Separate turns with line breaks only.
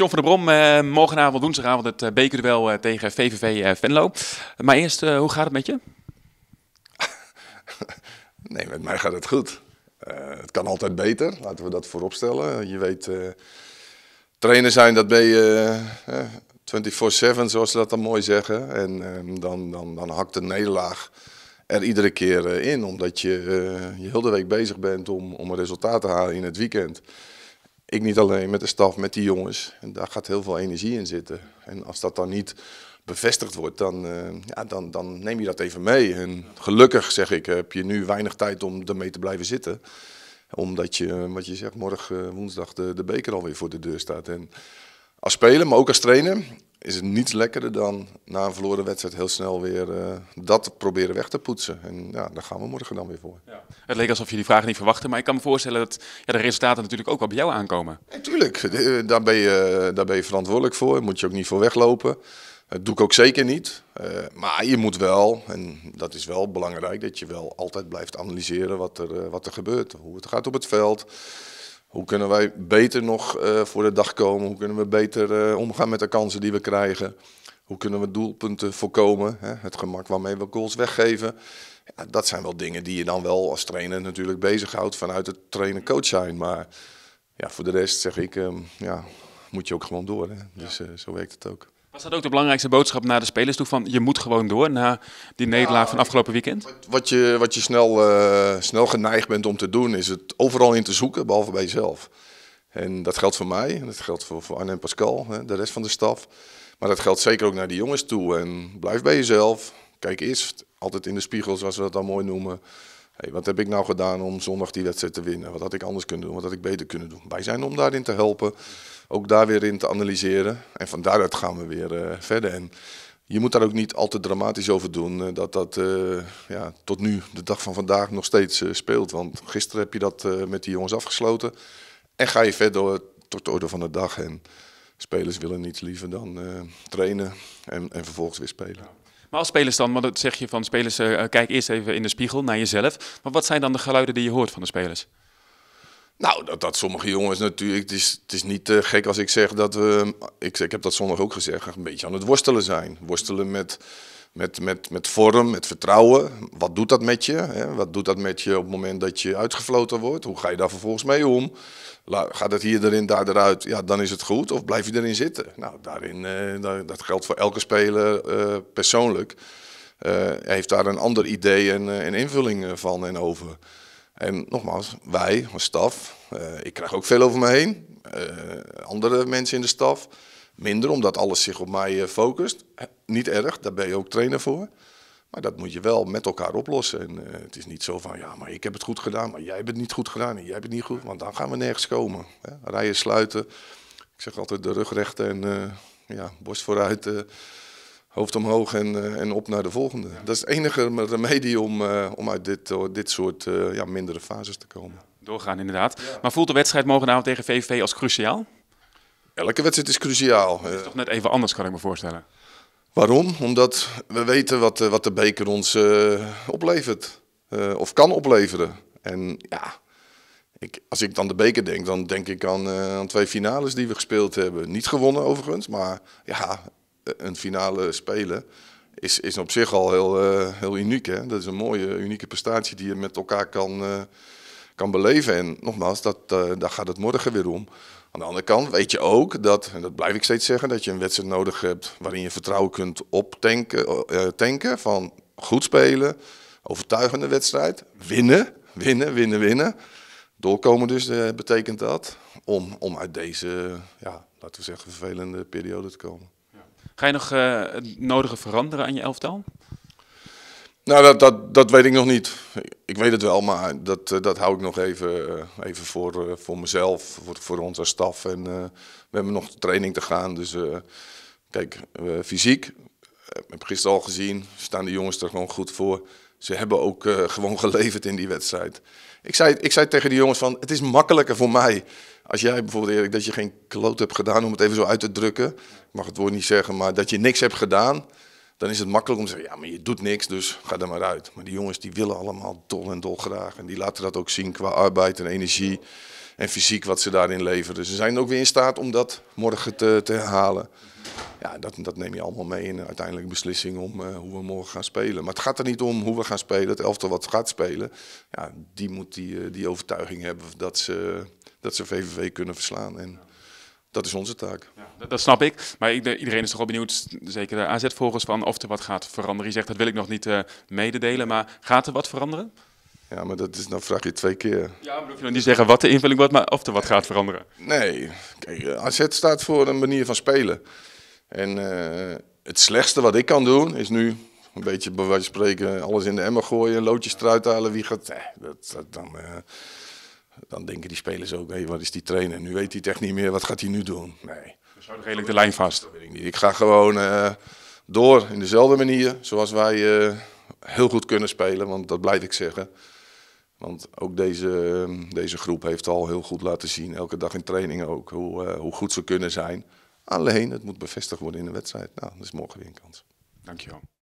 John van der Brom, eh, morgenavond, woensdagavond het eh, bekerduel eh, tegen VVV Venlo. Maar eerst, hoe gaat het met je?
nee, met mij gaat het goed. het kan altijd beter, laten we dat vooropstellen. Je weet, uh, zijn, dat ben je 24-7, zoals ze dat dan mooi zeggen. En ehm, dan, dan, dan hakt de nederlaag er iedere keer in, omdat je, je hele week bezig bent om, om een resultaat te halen in het weekend. Ik niet alleen, met de staf, met die jongens. En daar gaat heel veel energie in zitten. En als dat dan niet bevestigd wordt, dan, eh, ja, dan, dan neem je dat even mee. En gelukkig, zeg ik, heb je nu weinig tijd om ermee te blijven zitten. Omdat je, wat je zegt, morgen eh, woensdag de, de beker alweer voor de deur staat. En als speler, maar ook als trainer, is het niets lekkerder dan na een verloren wedstrijd heel snel weer eh, dat proberen weg te poetsen. En ja, daar gaan we morgen dan weer voor. Ja.
Het leek alsof je die vraag niet verwachtte, maar ik kan me voorstellen dat ja, de resultaten natuurlijk ook wel bij jou aankomen.
Natuurlijk, eh, daar, ben je, eh, daar ben je verantwoordelijk voor. moet je ook niet voor weglopen. Dat doe ik ook zeker niet. maar je moet wel, en dat is wel belangrijk, dat je wel altijd blijft analyseren wat er, wat er gebeurt. Hoe het gaat op het veld. Hoe kunnen wij beter nog eh, voor de dag komen? Hoe kunnen we beter eh, omgaan met de kansen die we krijgen? Hoe kunnen we doelpunten voorkomen? Hè? Het gemak waarmee we goals weggeven. Ja, dat zijn wel dingen die je dan wel als trainer natuurlijk bezighoudt vanuit het trainen coach zijn. Maar ja, voor de rest zeg ik, ehm, ja, moet je ook gewoon door. Hè? Dus eh, zo werkt het ook.
Was ook de belangrijkste boodschap naar de spelers toe? Van je moet gewoon door na die nederlaag van afgelopen weekend?
Wat je, wat je snel, eh, snel geneigd bent om te doen, is het overal in te zoeken, behalve bij jezelf. En dat geldt voor mij, dat geldt voor, Arne en Pascal, hè, de rest van de staf. Maar dat geldt zeker ook naar die jongens toe. En blijf bij jezelf. Kijk eerst altijd in de spiegel, zoals we dat dan mooi noemen wat heb ik nou gedaan om zondag die wedstrijd te winnen? Wat had ik anders kunnen doen? Wat had ik beter kunnen doen? Wij zijn om daarin te helpen, ook daar weer in te analyseren. En van daaruit gaan we weer eh, verder. En je moet daar ook niet al te dramatisch over doen. Eh, dat dat eh, ja, tot nu, de dag van vandaag, nog steeds speelt. Want gisteren heb je dat met die jongens afgesloten. En ga je verder tot de orde van de dag. En spelers willen niets liever dan trainen en, en vervolgens weer spelen.
Maar als spelers dan, want dat zeg je van spelers, eh, eh, kijk eerst even in de spiegel naar jezelf. Maar wat zijn dan de geluiden die je hoort van de
spelers? Nou, dat, dat sommige jongens natuurlijk. Het is, het is niet te eh, gek als ik zeg dat we. Ik, ik heb dat zondag ook gezegd. Een beetje aan het worstelen zijn. Worstelen met met, met, met vorm, met vertrouwen. Wat doet dat met je? Hè? Wat doet dat met je op het moment dat je uitgefloten wordt? Hoe ga je daar vervolgens mee om? gaat het hier erin, daar eruit? Ja, dan is het goed. Of blijf je erin zitten? Nou, daarin, eh, dat geldt voor elke speler eh, persoonlijk. Eh, hij heeft daar een ander idee en, invulling van en over. En nogmaals, wij als staf, ik krijg ook veel over me heen. andere mensen in de staf minder, omdat alles zich op mij eh, focust. Niet erg, daar ben je ook trainer voor. Maar dat moet je wel met elkaar oplossen. En eh, het is niet zo van, ja, maar ik heb het goed gedaan, maar jij hebt het niet goed gedaan en jij hebt het niet goed. Want dan gaan we nergens komen. Hè? Rijen sluiten. Ik zeg altijd de rug recht en eh, ja, borst vooruit, hoofd omhoog en, en op naar de volgende. Dat is het enige remedie om, om uit dit, dit soort ja, mindere fases te komen.
Doorgaan inderdaad. Maar voelt de wedstrijd morgenavond tegen VVV als cruciaal? Elke wedstrijd
is cruciaal. Het is toch net even anders, kan ik me voorstellen. Waarom? Omdat we weten wat, eh, wat de beker ons eh, oplevert. Eh, of kan opleveren. En ja, ik, als ik dan de beker denk, dan denk ik aan, aan, twee finales die we gespeeld hebben. Niet gewonnen overigens, maar ja, een finale spelen is, is op zich al heel, heel uniek. Hè? Dat is een mooie, unieke prestatie die je met elkaar kan kan beleven. En nogmaals, dat, eh, daar gaat het morgen weer om. Aan de andere kant weet je ook dat, en dat blijf ik steeds zeggen, dat je een wedstrijd nodig hebt waarin je vertrouwen kunt optanken. Eh, eh, tanken, van goed spelen, overtuigende wedstrijd, winnen, winnen, winnen, winnen. Doorkomen dus betekent dat om, om uit deze, ja, laten we zeggen, vervelende periode te komen.
Ga je nog het nodige veranderen aan je elftal?
Nou, dat, dat, weet ik nog niet. Ik weet het wel, maar dat, eh, dat hou ik nog even, eh, even voor, eh, voor mezelf, voor, voor ons als staf. En we hebben nog training te gaan. Dus kijk, uh, fysiek, ik heb gisteren al gezien, staan de jongens er gewoon goed voor. Ze hebben ook gewoon geleverd in die wedstrijd. Ik zei, ik zei tegen de jongens van, het is makkelijker voor mij. Als jij bijvoorbeeld, Erik, dat je geen kloot hebt gedaan, om het even zo uit te drukken. Ik mag het woord niet zeggen, maar dat je niks hebt gedaan dan is het makkelijk om te zeggen, ja, maar je doet niks, dus ga er maar uit. Maar die jongens die willen allemaal dol en dol graag, En die laten dat ook zien qua arbeid en energie en fysiek wat ze daarin leveren. Dus ze zijn ook weer in staat om dat morgen te, te herhalen. Ja, dat, dat neem je allemaal mee in de uiteindelijke beslissing om eh, hoe we morgen gaan spelen. Maar het gaat er niet om hoe we gaan spelen, het elftal wat gaat spelen. Ja, die moet die, eh, die overtuiging hebben dat ze, dat ze VVV kunnen verslaan. En, dat is onze taak.
Ja, dat, snap ik. Maar ik, iedereen is toch wel benieuwd, zeker de AZ-volgers, van of er wat gaat veranderen. Je zegt dat wil ik nog niet eh, mededelen, maar gaat er wat veranderen?
Ja, maar dat is, dan vraag je twee keer. Ja, maar hoef je nog niet zeggen wat de invulling wordt, maar of er wat gaat veranderen. Nee, kijk, eh, AZ staat voor een manier van spelen. En eh, het slechtste wat ik kan doen is nu een beetje bij wijze van spreken alles in de emmer gooien, loodjes eruit halen. Wie gaat. dat, dan. Dan denken die spelers ook, hé, wat is die trainer? Nu weet hij het echt niet meer, wat gaat hij nu doen? Nee. Dus zouden redelijk de lijn vast. Dat weet ik, niet. ik ga gewoon eh, door in dezelfde manier zoals wij eh, heel goed kunnen spelen, want dat blijf ik zeggen. Want ook deze, eh, deze groep heeft al heel goed laten zien, elke dag in training ook, hoe, hoe goed ze kunnen zijn. Alleen, het moet bevestigd worden in de wedstrijd. Nou, dat is morgen weer een kans.
Dankjewel.